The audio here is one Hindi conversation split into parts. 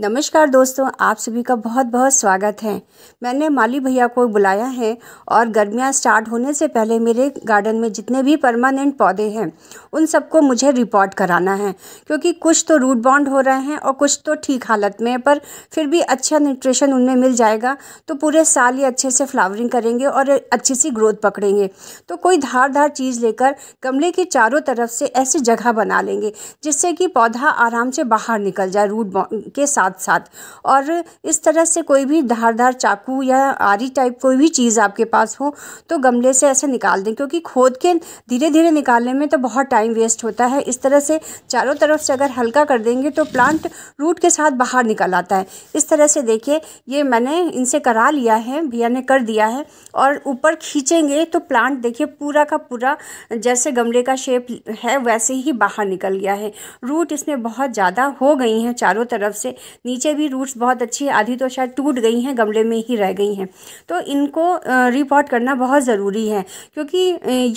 नमस्कार दोस्तों आप सभी का बहुत बहुत स्वागत है मैंने माली भैया को बुलाया है और गर्मियाँ स्टार्ट होने से पहले मेरे गार्डन में जितने भी परमानेंट पौधे हैं उन सबको मुझे रिपोर्ट कराना है क्योंकि कुछ तो रूट बॉन्ड हो रहे हैं और कुछ तो ठीक हालत में पर फिर भी अच्छा न्यूट्रिशन उनमें मिल जाएगा तो पूरे साल ये अच्छे से फ्लावरिंग करेंगे और अच्छी सी ग्रोथ पकड़ेंगे तो कोई धार चीज़ लेकर गमले के चारों तरफ से ऐसी जगह बना लेंगे जिससे कि पौधा आराम से बाहर निकल जाए रूट के साथ साथ साथ और इस तरह से कोई भी धारदार चाकू या आरी टाइप कोई भी चीज़ आपके पास हो तो गमले से ऐसे निकाल दें क्योंकि खोद के धीरे धीरे निकालने में तो बहुत टाइम वेस्ट होता है इस तरह से चारों तरफ से अगर हल्का कर देंगे तो प्लांट रूट के साथ बाहर निकल आता है इस तरह से देखिए ये मैंने इनसे करा लिया है भैया ने कर दिया है और ऊपर खींचेंगे तो प्लांट देखिए पूरा का पूरा जैसे गमले का शेप है वैसे ही बाहर निकल गया है रूट इसमें बहुत ज़्यादा हो गई हैं चारों तरफ से नीचे भी रूट्स बहुत अच्छी आधी तो शायद टूट गई हैं गमले में ही रह गई हैं तो इनको रिपोर्ट करना बहुत ज़रूरी है क्योंकि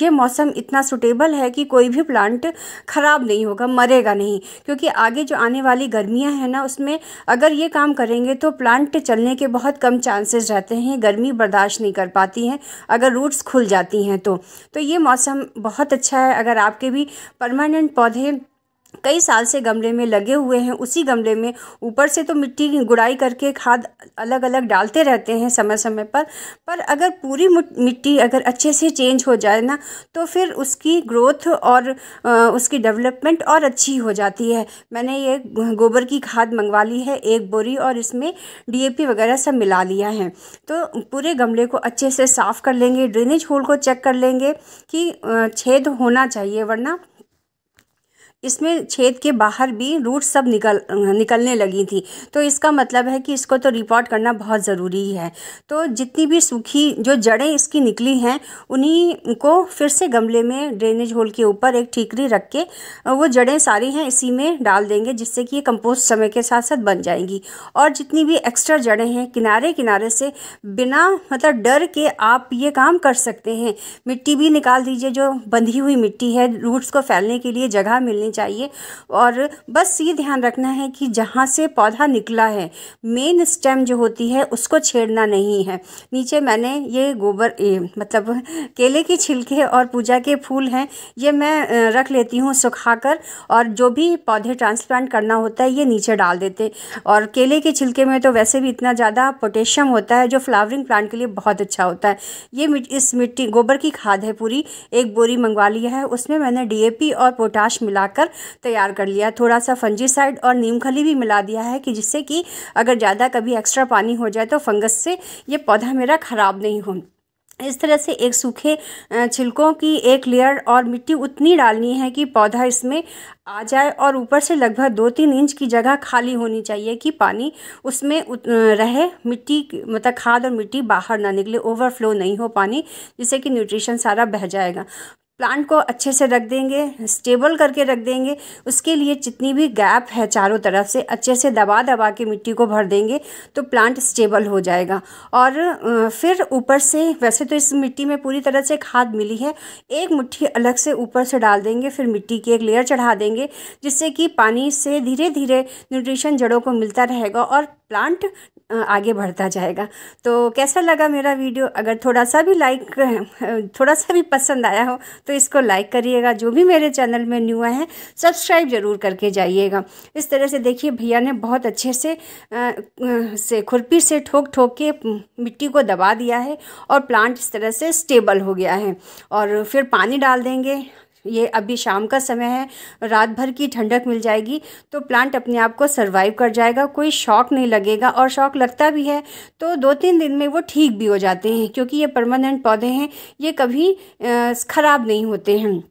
ये मौसम इतना सुटेबल है कि कोई भी प्लांट ख़राब नहीं होगा मरेगा नहीं क्योंकि आगे जो आने वाली गर्मियाँ हैं ना उसमें अगर ये काम करेंगे तो प्लांट चलने के बहुत कम चांसेस रहते हैं गर्मी बर्दाश्त नहीं कर पाती हैं अगर रूट्स खुल जाती हैं तो, तो ये मौसम बहुत अच्छा है अगर आपके भी परमानेंट पौधे कई साल से गमले में लगे हुए हैं उसी गमले में ऊपर से तो मिट्टी की गुड़ाई करके खाद अलग अलग डालते रहते हैं समय समय पर पर अगर पूरी मिट्टी अगर अच्छे से चेंज हो जाए ना तो फिर उसकी ग्रोथ और उसकी डेवलपमेंट और अच्छी हो जाती है मैंने ये गोबर की खाद मंगवा ली है एक बोरी और इसमें डी वगैरह सब मिला लिया है तो पूरे गमले को अच्छे से साफ़ कर लेंगे ड्रेनेज होल को चेक कर लेंगे कि छेद होना चाहिए वरना इसमें छेद के बाहर भी रूट सब निकल निकलने लगी थी तो इसका मतलब है कि इसको तो रिपोर्ट करना बहुत ज़रूरी है तो जितनी भी सूखी जो जड़ें इसकी निकली हैं उन्हीं को फिर से गमले में ड्रेनेज होल के ऊपर एक ठीकरी रख के वो जड़ें सारी हैं इसी में डाल देंगे जिससे कि ये कंपोस्ट समय के साथ साथ बन जाएंगी और जितनी भी एक्स्ट्रा जड़ें हैं किनारे किनारे से बिना मतलब डर के आप ये काम कर सकते हैं मिट्टी भी निकाल दीजिए जो बंधी हुई मिट्टी है रूट्स को फैलने के लिए जगह मिलनी चाहिए और बस ये ध्यान रखना है कि जहाँ से पौधा निकला है मेन स्टेम जो होती है उसको छेड़ना नहीं है नीचे मैंने ये गोबर ए, मतलब केले के छिलके और पूजा के फूल हैं ये मैं रख लेती हूँ सुखाकर और जो भी पौधे ट्रांसप्लांट करना होता है ये नीचे डाल देते और केले के छिलके में तो वैसे भी इतना ज़्यादा पोटेशियम होता है जो फ्लावरिंग प्लांट के लिए बहुत अच्छा होता है ये इस मिट्टी गोबर की खाद है पूरी एक बोरी मंगवा लिया है उसमें मैंने डीएपी और पोटाश मिलाकर पाउडर तैयार कर लिया थोड़ा सा फंजीसाइड और नीमखली भी मिला दिया है कि जिससे कि अगर ज़्यादा कभी एक्स्ट्रा पानी हो जाए तो फंगस से ये पौधा मेरा ख़राब नहीं हो इस तरह से एक सूखे छिलकों की एक लेयर और मिट्टी उतनी डालनी है कि पौधा इसमें आ जाए और ऊपर से लगभग दो तीन इंच की जगह खाली होनी चाहिए कि पानी उसमें रहे मिट्टी मतलब खाद और मिट्टी बाहर ना निकले ओवरफ्लो नहीं हो पानी जिससे कि न्यूट्रिशन सारा बह जाएगा प्लांट को अच्छे से रख देंगे स्टेबल करके रख देंगे उसके लिए जितनी भी गैप है चारों तरफ से अच्छे से दबा दबा के मिट्टी को भर देंगे तो प्लांट स्टेबल हो जाएगा और फिर ऊपर से वैसे तो इस मिट्टी में पूरी तरह से खाद मिली है एक मुट्ठी अलग से ऊपर से डाल देंगे फिर मिट्टी की एक लेयर चढ़ा देंगे जिससे कि पानी से धीरे धीरे न्यूट्रिशन जड़ों को मिलता रहेगा और प्लांट आगे बढ़ता जाएगा तो कैसा लगा मेरा वीडियो अगर थोड़ा सा भी लाइक थोड़ा सा भी पसंद आया हो तो इसको लाइक करिएगा जो भी मेरे चैनल में न्यू आए हैं सब्सक्राइब ज़रूर करके जाइएगा इस तरह से देखिए भैया ने बहुत अच्छे से आ, से खुरपी से ठोक ठोक के मिट्टी को दबा दिया है और प्लांट इस तरह से स्टेबल हो गया है और फिर पानी डाल देंगे ये अभी शाम का समय है रात भर की ठंडक मिल जाएगी तो प्लांट अपने आप को सर्वाइव कर जाएगा कोई शौक नहीं लगेगा और शौक लगता भी है तो दो तीन दिन में वो ठीक भी हो जाते हैं क्योंकि ये परमानेंट पौधे हैं ये कभी ख़राब नहीं होते हैं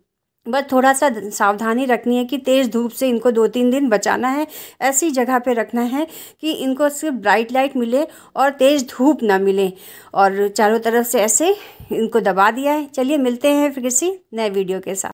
बस थोड़ा सा सावधानी रखनी है कि तेज़ धूप से इनको दो तीन दिन बचाना है ऐसी जगह पे रखना है कि इनको सिर्फ ब्राइट लाइट मिले और तेज़ धूप ना मिले और चारों तरफ से ऐसे इनको दबा दिया है चलिए मिलते हैं फिर किसी नए वीडियो के साथ